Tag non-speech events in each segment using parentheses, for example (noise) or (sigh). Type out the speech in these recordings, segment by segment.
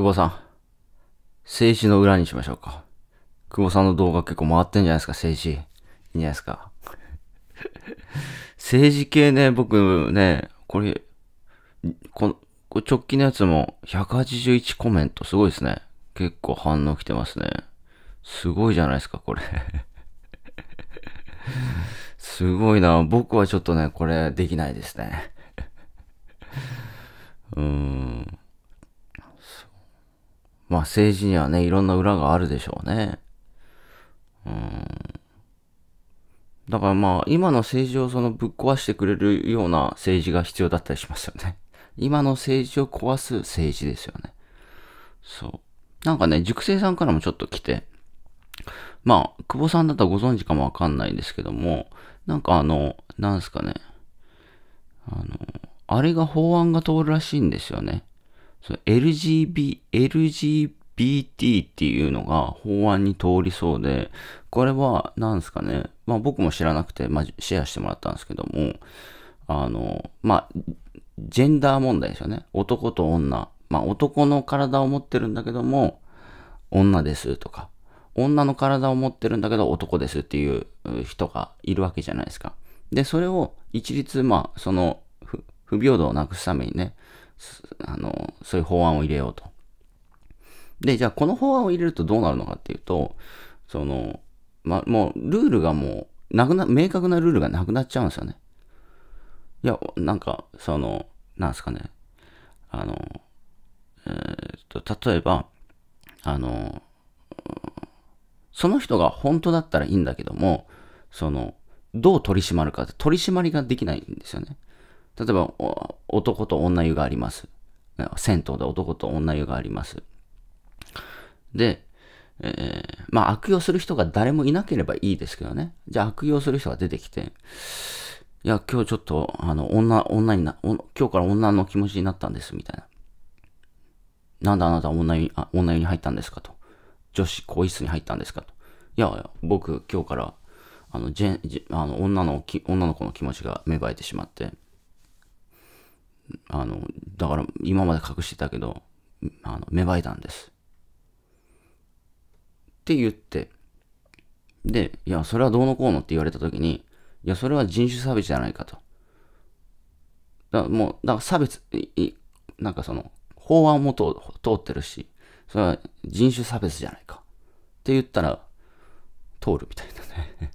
久保さん。政治の裏にしましょうか。久保さんの動画結構回ってんじゃないですか、政治。いいんじゃないですか。政 (laughs) 治系ね、僕ね、これ、この、これ直近のやつも181コメントすごいですね。結構反応来てますね。すごいじゃないですか、これ (laughs) すごいな。僕はちょっとね、これできないですね (laughs) うーん。まあ政治にはね、いろんな裏があるでしょうね。うん。だからまあ、今の政治をそのぶっ壊してくれるような政治が必要だったりしますよね。(laughs) 今の政治を壊す政治ですよね。そう。なんかね、熟成さんからもちょっと来て、まあ、久保さんだったらご存知かもわかんないんですけども、なんかあの、なんすかね、あの、あれが法案が通るらしいんですよね。LGB、LGBT っていうのが法案に通りそうで、これは何ですかね、まあ僕も知らなくて、まあ、シェアしてもらったんですけども、あの、まあ、ジェンダー問題ですよね。男と女。まあ男の体を持ってるんだけども、女ですとか、女の体を持ってるんだけど男ですっていう人がいるわけじゃないですか。で、それを一律、まあ、その不平等をなくすためにね、あの、そういう法案を入れようと。で、じゃあこの法案を入れるとどうなるのかっていうと、その、ま、もうルールがもう、なくな、明確なルールがなくなっちゃうんですよね。いや、なんか、その、なんですかね。あの、えー、っと、例えば、あの、その人が本当だったらいいんだけども、その、どう取り締まるかって取り締まりができないんですよね。例えば、男と女湯があります。銭湯で男と女湯があります。で、えー、まあ悪用する人が誰もいなければいいですけどね。じゃあ悪用する人が出てきて、いや、今日ちょっと、あの、女、女にな、今日から女の気持ちになったんです、みたいな。なんであなた女湯あ女湯に入ったんですかと。女子更衣室に入ったんですかと。いや、僕今日から、あの、ジェン、ジェあの女の、女の子の気持ちが芽生えてしまって、あの、だから今まで隠してたけど、あの芽生えたんです。って言って、で、いや、それはどうのこうのって言われたときに、いや、それは人種差別じゃないかと。だもう、だから差別、なんかその、法案も通ってるし、それは人種差別じゃないか。って言ったら、通るみたいなね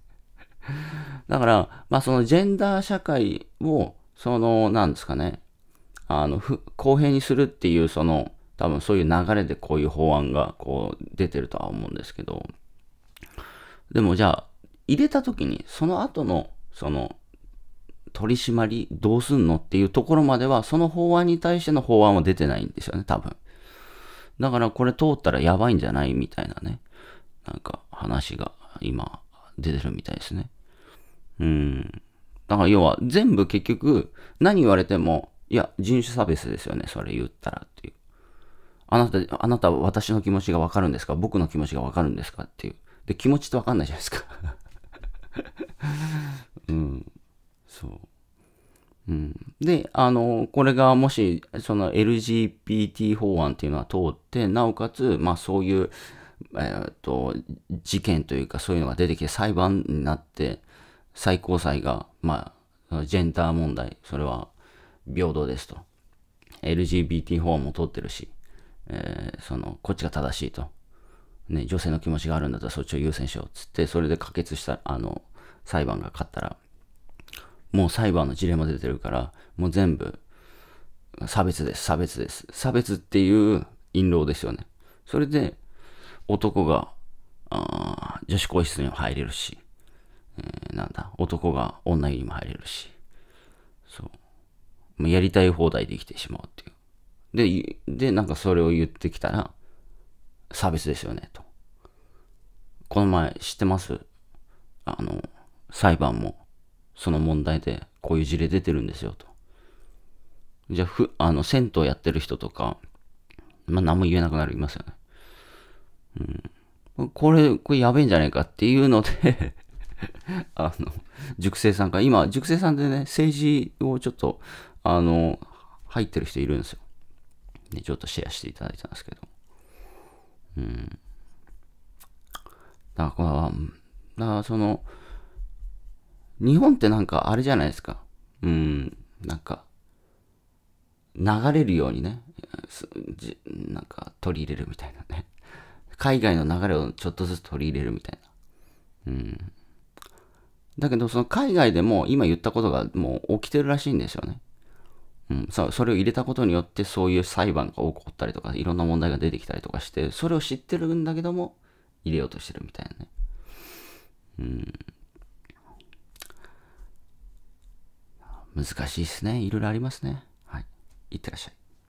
(laughs) だから、まあそのジェンダー社会を、その、なんですかね、あの、公平にするっていう、その、多分そういう流れでこういう法案がこう出てるとは思うんですけど、でもじゃあ、入れた時に、その後の、その、取り締まりどうすんのっていうところまでは、その法案に対しての法案は出てないんですよね、多分。だからこれ通ったらやばいんじゃないみたいなね、なんか話が今出てるみたいですね。うん。だから要は全部結局何言われてもいや、人種差別ですよね、それ言ったらっていう。あなた、あなたは私の気持ちがわかるんですか僕の気持ちがわかるんですかっていう。で、気持ちってわかんないじゃないですか (laughs) うん。そう。うん、で、あの、これがもし、その LGBT 法案っていうのは通って、なおかつ、まあそういう、えー、っと、事件というかそういうのが出てきて裁判になって、最高裁が、まあ、ジェンダー問題、それは平等ですと。LGBT 法も通ってるし、えー、その、こっちが正しいと。ね、女性の気持ちがあるんだったらそっちを優先しようっつって、それで可決した、あの、裁判が勝ったら、もう裁判の事例も出てるから、もう全部、差別です、差別です。差別っていう印籠ですよね。それで、男が、あ女子更衣室にも入れるし、えー、なんだ、男が女湯にも入れるし、そう。もうやりたい放題できてしまうっていう。で、で、なんかそれを言ってきたら、サービスですよね、と。この前、知ってますあの、裁判も、その問題で、こういう事例出てるんですよ、と。じゃあ、ふ、あの、銭湯やってる人とか、まあ、何も言えなくなりますよね。うん。これ、これやべえんじゃねえかっていうので (laughs) あの、熟成さんか、今、熟成さんでね、政治をちょっと、あの、入ってる人いるんですよ。で、ちょっとシェアしていただいたんですけど。うん。だから、だからその、日本ってなんかあれじゃないですか。うん、なんか、流れるようにね、なんか取り入れるみたいなね。海外の流れをちょっとずつ取り入れるみたいな。うん。だけど、その海外でも今言ったことがもう起きてるらしいんですよね。うん、そうそれを入れたことによってそういう裁判が起こったりとかいろんな問題が出てきたりとかしてそれを知ってるんだけども入れようとしてるみたいなね。うん、難しいですねいろいろありますね。はい。いってらっしゃい。